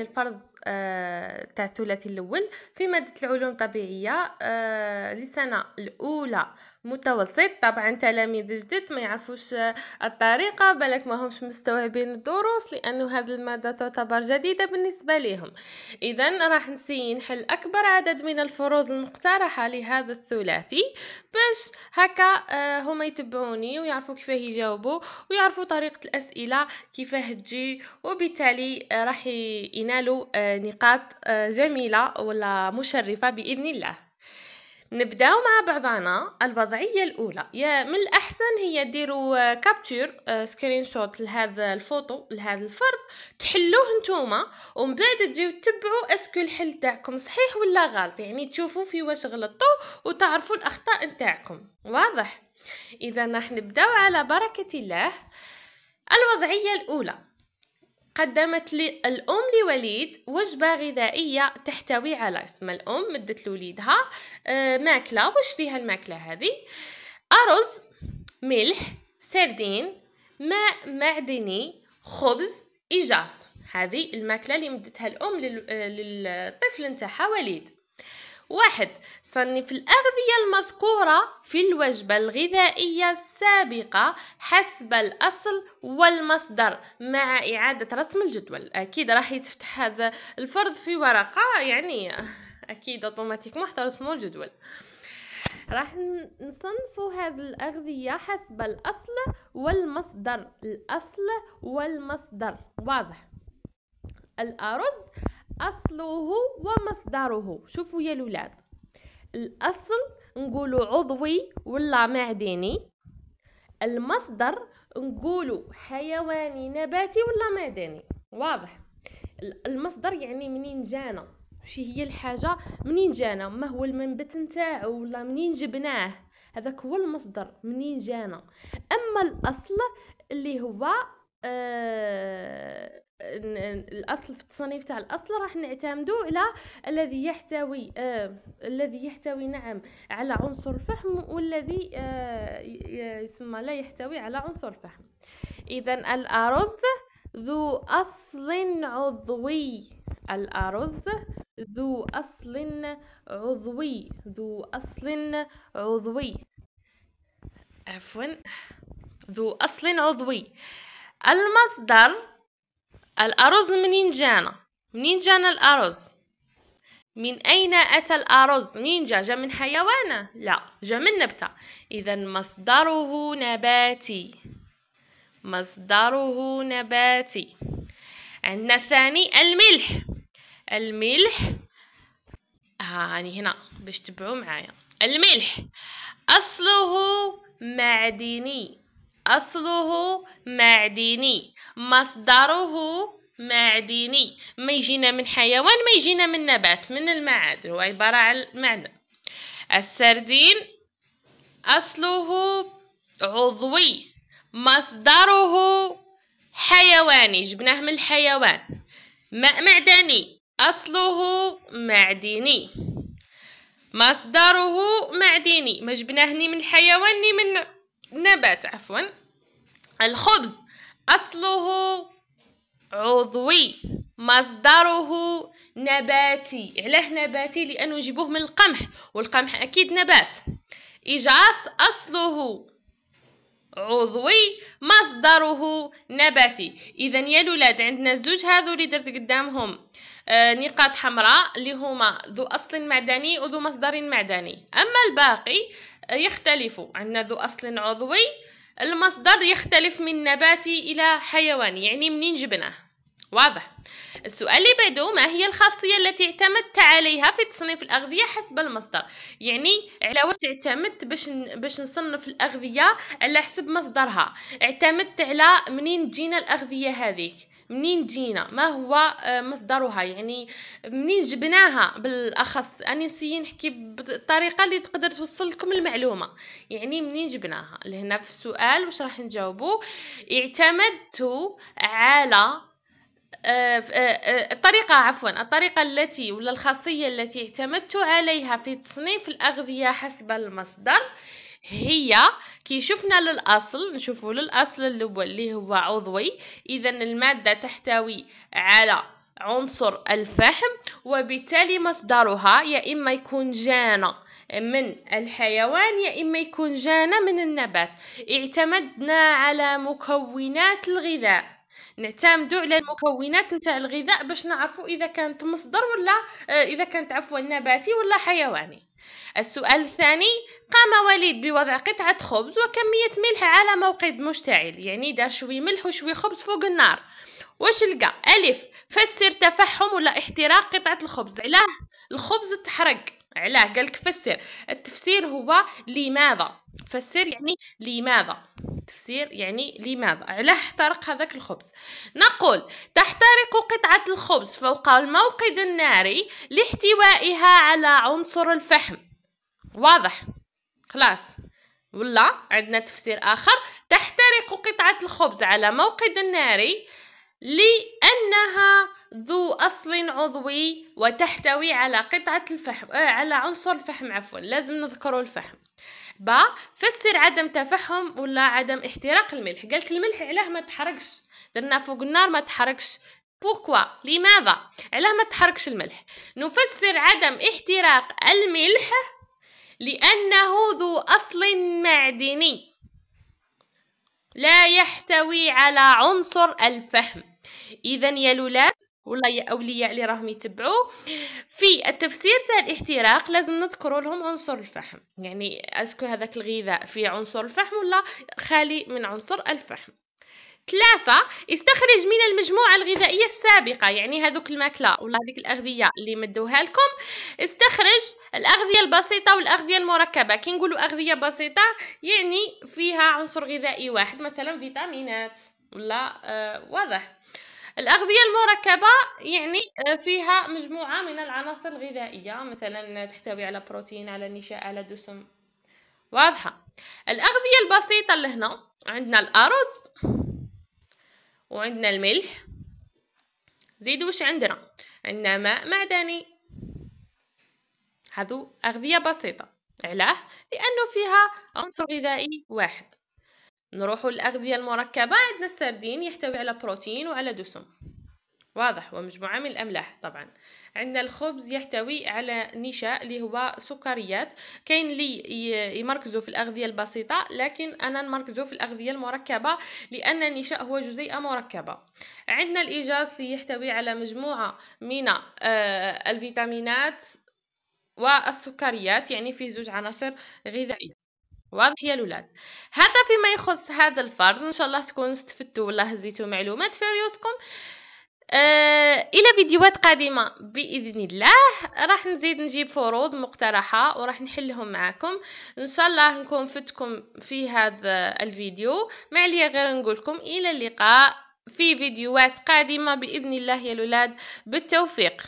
el fardo. آه، تاع الثلاثي الاول في ماده العلوم الطبيعيه آه، لسنه الاولى متوسط طبعا تلاميذ جدد ما يعرفوش آه، الطريقه بالك ما همش مستوعبين الدروس لانه هذه الماده تعتبر جديده بالنسبه لهم اذا راح نسي نحل اكبر عدد من الفروض المقترحه لهذا الثلاثي باش هكا هما يتبعوني ويعرفوا كيفاه يجاوبوا ويعرفوا طريقه الاسئله كيفاه تجي وبالتالي راح ينالوا نقاط آه، جميلة ولا مشرفة بإذن الله نبداو مع بعضنا الوضعيه الاولى يا من الاحسن هي ديروا كابتور سكرين شوت لهذا الفوتو لهذا الفرد تحلوه نتوما ومن بعد تجيو تتبعوا اسكو الحل تاعكم صحيح ولا غلط يعني تشوفوا في واش غلطتوا وتعرفوا الاخطاء تاعكم واضح اذا راح نبداو على بركه الله الوضعيه الاولى قدمت لي الأم لوليد وجبة غذائية تحتوي على اسم الأم مدت لوليدها آه، ماكلة واش فيها الماكلة هذه أرز ملح سردين ماء معدني خبز إجاز هذه الماكلة اللي مدتها الأم آه، للطفل نتاعها وليد واحد صنف الأغذية المذكورة في الوجبة الغذائية السابقة حسب الأصل والمصدر مع إعادة رسم الجدول أكيد راح يتفتح هذا الفرض في ورقة يعني أكيد أوتوماتيكمون حتى رسموا الجدول راح نصنف هذه الأغذية حسب الأصل والمصدر الأصل والمصدر واضح الأرز أصله ومصدره شوفوا يا الاولاد الأصل نقولوا عضوي ولا معدني المصدر نقولوا حيواني نباتي ولا معدني واضح المصدر يعني منين جانا شي هي الحاجة منين جانا ما هو المنبت نتاعو ولا منين جبناه هذاك هو المصدر منين جانا اما الاصل اللي هو آه الاصل في التصنيف تاع الاصل راح نعتمدوا الى الذي يحتوي آه الذي يحتوي نعم على عنصر فحم والذي آه يسمى لا يحتوي على عنصر فحم اذا الارز ذو اصل عضوي الارز ذو اصل عضوي ذو اصل عضوي عفوا ذو اصل عضوي المصدر الأرز منين جانا منين جانا الأرز من أين أتى الأرز منين جا جا من حيوانة لا جا من نبتة إذا مصدره نباتي مصدره نباتي عندنا ثاني الملح الملح هاني آه هنا باش تبعوا معايا الملح أصله معدني أصله معدني مصدره معدني ما يجينا من حيوان ما يجينا من نبات من المعادن هو عبارة عن معدن السردين أصله عضوي مصدره حيواني جبناه من الحيوان ماء معدني أصله معدني مصدره معدني ما جبناه من الحيوان من نبات عفوا الخبز أصله عضوي مصدره نباتي علاه نباتي لأنه نجيبوه من القمح والقمح أكيد نبات إجاس أصله عضوي مصدره نباتي إذا يا لولاد عندنا زوج هذو اللي درت قدامهم آه، نقاط حمراء اللي هما ذو أصل معدني وذو مصدر معدني أما الباقي آه، يختلف عندنا ذو أصل عضوي المصدر يختلف من نباتي إلى حيواني يعني منين جبناه واضح السؤال اللي بعده ما هي الخاصية التي اعتمدت عليها في تصنيف الأغذية حسب المصدر يعني على واش اعتمدت باش باش نصنف الأغذية على حسب مصدرها اعتمدت على منين تجينا الأغذية هذيك منين جينا ما هو آه، مصدرها يعني منين جبناها بالاخص انا نسي نحكي بالطريقه اللي تقدر توصل لكم المعلومه يعني منين جبناها لهنا في السؤال واش راح نجاوبو اعتمدت على آه، آه، الطريقة عفوا الطريقة التي ولا الخاصية التي اعتمدت عليها في تصنيف الأغذية حسب المصدر هي كي شفنا للاصل نشوفوا للاصل الاول اللي هو عضوي اذا الماده تحتوي على عنصر الفحم وبالتالي مصدرها يا اما يكون جانا من الحيوان يا اما يكون جانا من النبات اعتمدنا على مكونات الغذاء نعتمدوا على المكونات نتاع الغذاء باش نعرفوا اذا كانت مصدر ولا اذا كانت عفوا نباتي ولا حيواني السؤال الثاني قام وليد بوضع قطعة خبز وكمية ملح على موقد مشتعل يعني دار شوي ملح وشوي خبز فوق النار واش لقى ألف فسر تفحم ولا احتراق قطعة الخبز علاه الخبز تحرق علاه قالك فسر التفسير هو لماذا فسر يعني لماذا التفسير يعني لماذا علاه احترق هذاك الخبز نقول تحترق قطعة الخبز فوق الموقد الناري لاحتوائها على عنصر الفحم واضح خلاص ولا عندنا تفسير آخر تحترق قطعة الخبز على موقد الناري لأنها ذو أصل عضوي وتحتوي على قطعة الفحم آه على عنصر الفحم عفوا لازم نذكر الفحم با فسر عدم تفهم ولا عدم احتراق الملح قالت الملح علاه ما تحرقش درنا فوق النار ما تحرقش بوكوا لماذا علاه ما تحرقش الملح نفسر عدم احتراق الملح لانه ذو اصل معدني لا يحتوي على عنصر الفحم اذا يا لولاد ولا يا اولياء اللي راهم يتبعوا في التفسير تاع الاحتراق لازم نذكروا لهم عنصر الفحم يعني اسكو هذاك الغذاء فيه عنصر الفحم ولا خالي من عنصر الفحم ثلاثة استخرج من المجموعة الغذائية السابقة يعني هذوك الماكلة ولا هذيك الأغذية اللي مدوها لكم استخرج الأغذية البسيطة والأغذية المركبة كي نقولوا أغذية بسيطة يعني فيها عنصر غذائي واحد مثلا فيتامينات ولا آه واضح الأغذية المركبة يعني آه، فيها مجموعة من العناصر الغذائية مثلا تحتوي على بروتين على نشاء على دسم واضحة الأغذية البسيطة اللي هنا عندنا الأرز وعندنا الملح زيد وش عندنا عندنا ماء معدني هذو أغذية بسيطة علاه لأنه فيها عنصر غذائي واحد نروحوا للأغذية المركبة عندنا السردين يحتوي على بروتين وعلى دسم واضح ومجموعة من الأملاح طبعا عندنا الخبز يحتوي على نشاء اللي هو سكريات كاين اللي يمركزوا في الأغذية البسيطة لكن أنا نمركزوا في الأغذية المركبة لأن النشاء هو جزيئة مركبة عندنا الإيجاس يحتوي على مجموعة من آه، الفيتامينات والسكريات يعني فيه زوج عناصر غذائية واضح يا لولاد هذا فيما يخص هذا الفرض ان شاء الله تكونوا استفدتوا ولا هزيتوا معلومات في ريوسكم آه الى فيديوهات قادمه باذن الله راح نزيد نجيب فروض مقترحه وراح نحلهم معاكم ان شاء الله نكون فتكم في هذا الفيديو ما عليا غير نقولكم الى اللقاء في فيديوهات قادمه باذن الله يا لولاد بالتوفيق